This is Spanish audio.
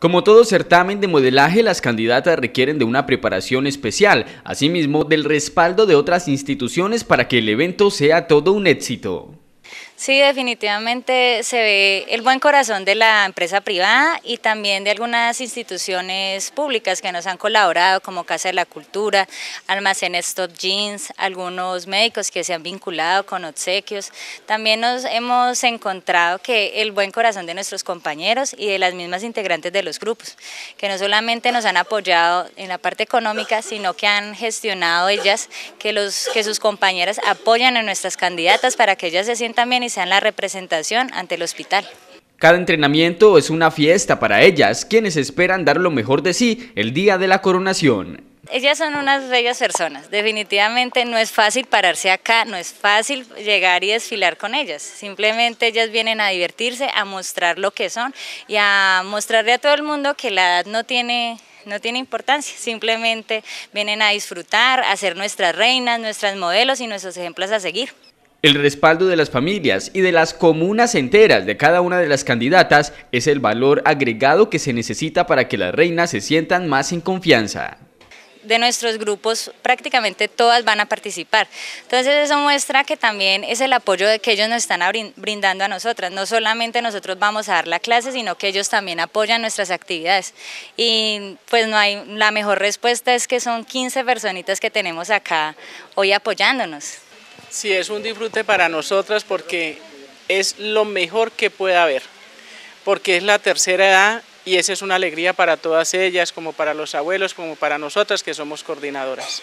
Como todo certamen de modelaje, las candidatas requieren de una preparación especial, asimismo del respaldo de otras instituciones para que el evento sea todo un éxito. Sí, definitivamente se ve el buen corazón de la empresa privada y también de algunas instituciones públicas que nos han colaborado, como Casa de la Cultura, Almacenes Top Jeans, algunos médicos que se han vinculado con obsequios. También nos hemos encontrado que el buen corazón de nuestros compañeros y de las mismas integrantes de los grupos, que no solamente nos han apoyado en la parte económica, sino que han gestionado ellas que, los, que sus compañeras apoyan a nuestras candidatas para que ellas se sientan bien sean la representación ante el hospital. Cada entrenamiento es una fiesta para ellas, quienes esperan dar lo mejor de sí el día de la coronación. Ellas son unas bellas personas, definitivamente no es fácil pararse acá, no es fácil llegar y desfilar con ellas, simplemente ellas vienen a divertirse, a mostrar lo que son y a mostrarle a todo el mundo que la edad no tiene no tiene importancia, simplemente vienen a disfrutar, a ser nuestras reinas, nuestras modelos y nuestros ejemplos a seguir. El respaldo de las familias y de las comunas enteras de cada una de las candidatas es el valor agregado que se necesita para que las reinas se sientan más en confianza. De nuestros grupos prácticamente todas van a participar. Entonces eso muestra que también es el apoyo que ellos nos están brindando a nosotras. No solamente nosotros vamos a dar la clase, sino que ellos también apoyan nuestras actividades. Y pues no hay la mejor respuesta es que son 15 personitas que tenemos acá hoy apoyándonos. Sí, es un disfrute para nosotras porque es lo mejor que puede haber, porque es la tercera edad y esa es una alegría para todas ellas, como para los abuelos, como para nosotras que somos coordinadoras.